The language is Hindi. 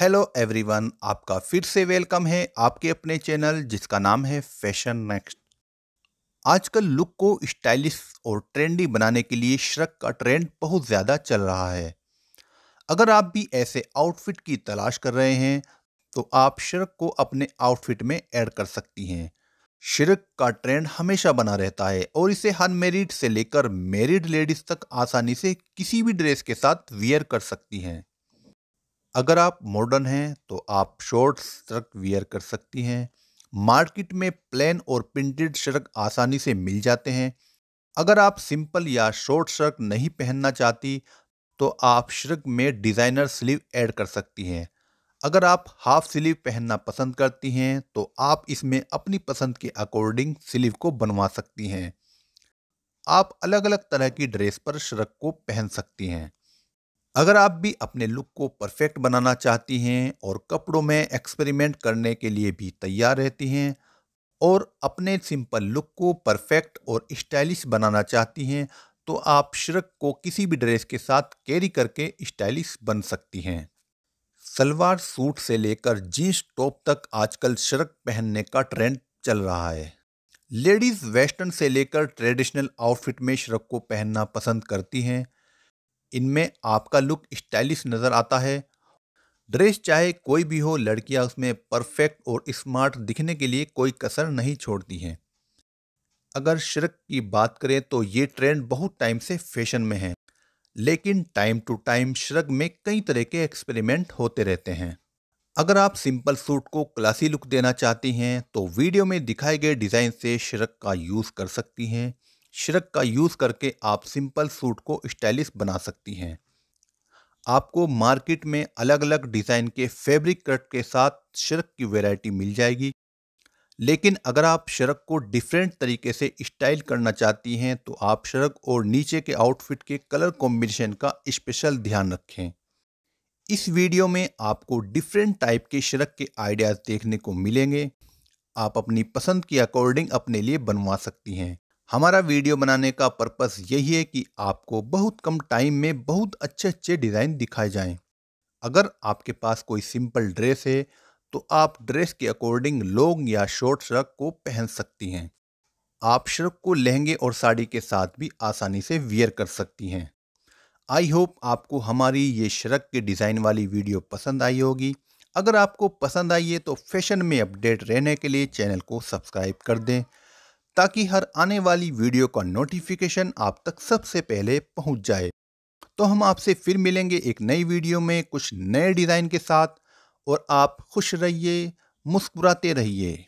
हेलो एवरीवन आपका फिर से वेलकम है आपके अपने चैनल जिसका नाम है फैशन नेक्स्ट आजकल लुक को स्टाइलिश और ट्रेंडी बनाने के लिए श्रक का ट्रेंड बहुत ज़्यादा चल रहा है अगर आप भी ऐसे आउटफिट की तलाश कर रहे हैं तो आप श्रक को अपने आउटफिट में ऐड कर सकती हैं श्रक का ट्रेंड हमेशा बना रहता है और इसे मेरिड से लेकर मेरिड लेडीज तक आसानी से किसी भी ड्रेस के साथ वियर कर सकती हैं अगर आप मॉडर्न हैं तो आप शॉर्ट्स शर्ट वियर कर सकती हैं मार्केट में प्लेन और प्रिंटेड शर्ट आसानी से मिल जाते हैं अगर आप सिंपल या शॉर्ट शर्ट नहीं पहनना चाहती तो आप शर्ट में डिज़ाइनर स्लीव ऐड कर सकती हैं अगर आप हाफ स्लीव पहनना पसंद करती हैं तो आप इसमें अपनी पसंद के अकॉर्डिंग स्लीव को बनवा सकती हैं आप अलग अलग तरह की ड्रेस पर शर्क को पहन सकती हैं अगर आप भी अपने लुक को परफेक्ट बनाना चाहती हैं और कपड़ों में एक्सपेरिमेंट करने के लिए भी तैयार रहती हैं और अपने सिंपल लुक को परफेक्ट और स्टाइलिश बनाना चाहती हैं तो आप श्रक को किसी भी ड्रेस के साथ कैरी करके स्टाइलिश बन सकती हैं सलवार सूट से लेकर जीन्स टॉप तक आजकल श्रक पहनने का ट्रेंड चल रहा है लेडीज़ वेस्टर्न से लेकर ट्रेडिशनल आउटफिट में श्रक को पहनना पसंद करती हैं इनमें आपका लुक स्टाइलिश नज़र आता है ड्रेस चाहे कोई भी हो लड़कियां उसमें परफेक्ट और स्मार्ट दिखने के लिए कोई कसर नहीं छोड़ती हैं अगर शर्क की बात करें तो ये ट्रेंड बहुत टाइम से फैशन में है लेकिन टाइम टू टाइम शर्क में कई तरह के एक्सपेरिमेंट होते रहते हैं अगर आप सिंपल सूट को क्लासी लुक देना चाहती हैं तो वीडियो में दिखाए गए डिज़ाइन से शर्क का यूज़ कर सकती हैं शिरक का यूज़ करके आप सिंपल सूट को स्टाइलिश बना सकती हैं आपको मार्केट में अलग अलग डिज़ाइन के फैब्रिक कट के साथ शिरक की वैरायटी मिल जाएगी लेकिन अगर आप शरक को डिफरेंट तरीके से स्टाइल करना चाहती हैं तो आप शरक और नीचे के आउटफिट के कलर कॉम्बिनेशन का स्पेशल ध्यान रखें इस वीडियो में आपको डिफरेंट टाइप के शरक के आइडियाज़ देखने को मिलेंगे आप अपनी पसंद के अकॉर्डिंग अपने लिए बनवा सकती हैं हमारा वीडियो बनाने का पर्पस यही है कि आपको बहुत कम टाइम में बहुत अच्छे अच्छे डिज़ाइन दिखाए जाएं। अगर आपके पास कोई सिंपल ड्रेस है तो आप ड्रेस के अकॉर्डिंग लॉन्ग या शॉर्ट श्रक को पहन सकती हैं आप श्रक को लहंगे और साड़ी के साथ भी आसानी से वियर कर सकती हैं आई होप आपको हमारी ये श्रक के डिज़ाइन वाली वीडियो पसंद आई होगी अगर आपको पसंद आई है तो फैशन में अपडेट रहने के लिए चैनल को सब्सक्राइब कर दें ताकि हर आने वाली वीडियो का नोटिफिकेशन आप तक सबसे पहले पहुंच जाए तो हम आपसे फिर मिलेंगे एक नई वीडियो में कुछ नए डिज़ाइन के साथ और आप खुश रहिए मुस्कुराते रहिए